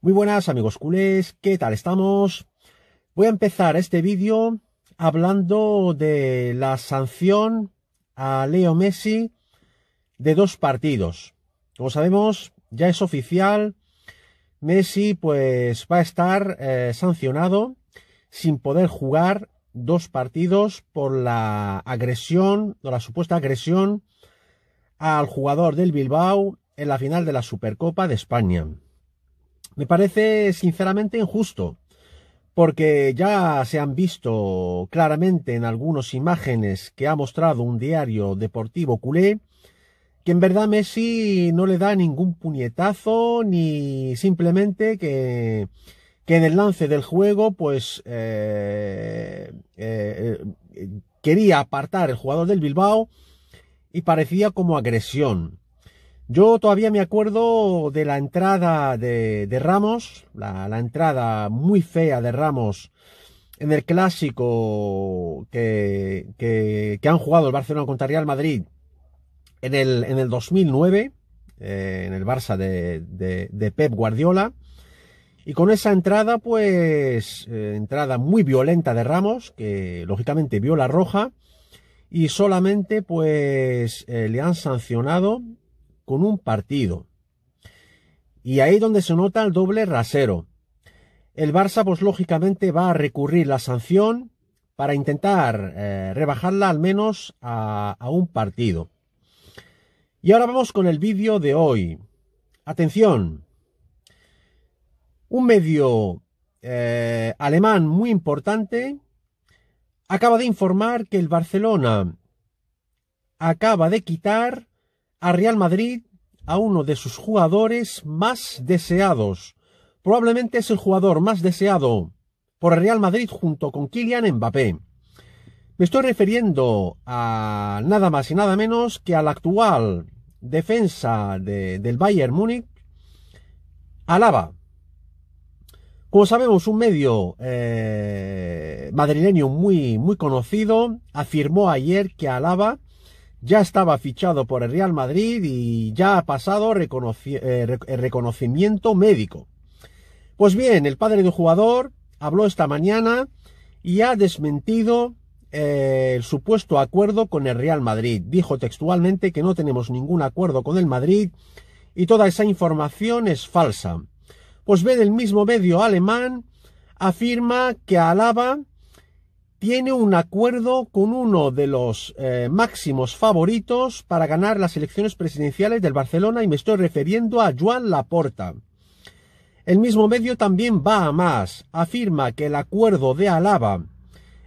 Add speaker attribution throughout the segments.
Speaker 1: Muy buenas amigos culés, ¿qué tal estamos? Voy a empezar este vídeo hablando de la sanción a Leo Messi de dos partidos. Como sabemos, ya es oficial, Messi pues va a estar eh, sancionado sin poder jugar dos partidos por la agresión o la supuesta agresión al jugador del Bilbao en la final de la Supercopa de España. Me parece sinceramente injusto, porque ya se han visto claramente en algunas imágenes que ha mostrado un diario deportivo culé que en verdad Messi no le da ningún puñetazo ni simplemente que, en el lance del juego pues eh, eh, eh, quería apartar el jugador del Bilbao y parecía como agresión. Yo todavía me acuerdo de la entrada de, Ramos, la, entrada muy fea de Ramos en el clásico que, que, han jugado el Barcelona contra Real Madrid en el, en el 2009, eh, en el Barça de, Pep Guardiola. Y con esa entrada, pues, eh, entrada muy violenta de Ramos, que lógicamente vio la roja, y solamente pues eh, le han sancionado con un partido. Y ahí donde se nota el doble rasero. El Barça, pues lógicamente, va a recurrir la sanción para intentar eh, rebajarla al menos a, un partido. Y ahora vamos con el vídeo de hoy. Atención. Un medio eh, alemán muy importante acaba de informar que el Barcelona acaba de quitar a Real Madrid a uno de sus jugadores más deseados. Probablemente es el jugador más deseado por el Real Madrid junto con Kylian Mbappé. Me estoy refiriendo a nada más y nada menos que a la actual defensa del Bayern Múnich, Alaba. Como sabemos, un medio eh, madrileño muy, muy conocido afirmó ayer que Alaba ya estaba fichado por el Real Madrid y ya ha pasado eh, eh, reconocimiento médico. Pues bien, el padre del jugador habló esta mañana y ha desmentido eh, el supuesto acuerdo con el Real Madrid. Dijo textualmente que no tenemos ningún acuerdo con el Madrid y toda esa información es falsa. Pues ve el mismo medio alemán afirma que alaba tiene un acuerdo con uno de los eh, máximos favoritos para ganar las elecciones presidenciales del Barcelona y me estoy refiriendo a Joan Laporta. El mismo medio también va a más, afirma que el acuerdo de Alaba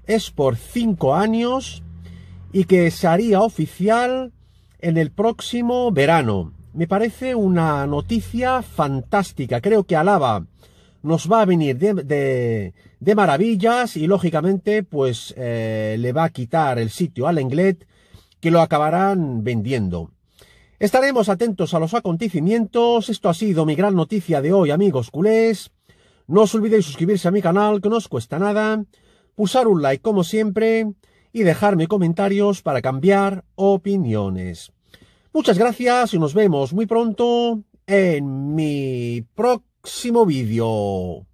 Speaker 1: es por cinco años y que se haría oficial en el próximo verano. Me parece una noticia fantástica. Creo que Alaba nos va a venir de, maravillas y lógicamente pues eh, le va a quitar el sitio al Englet que lo acabarán vendiendo. Estaremos atentos a los acontecimientos. Esto ha sido mi gran noticia de hoy, amigos culés. No os olvidéis suscribirse a mi canal, que no os cuesta nada, pulsar un like como siempre y dejarme comentarios para cambiar opiniones. Muchas gracias y nos vemos muy pronto en mi próximo próximo vídeo.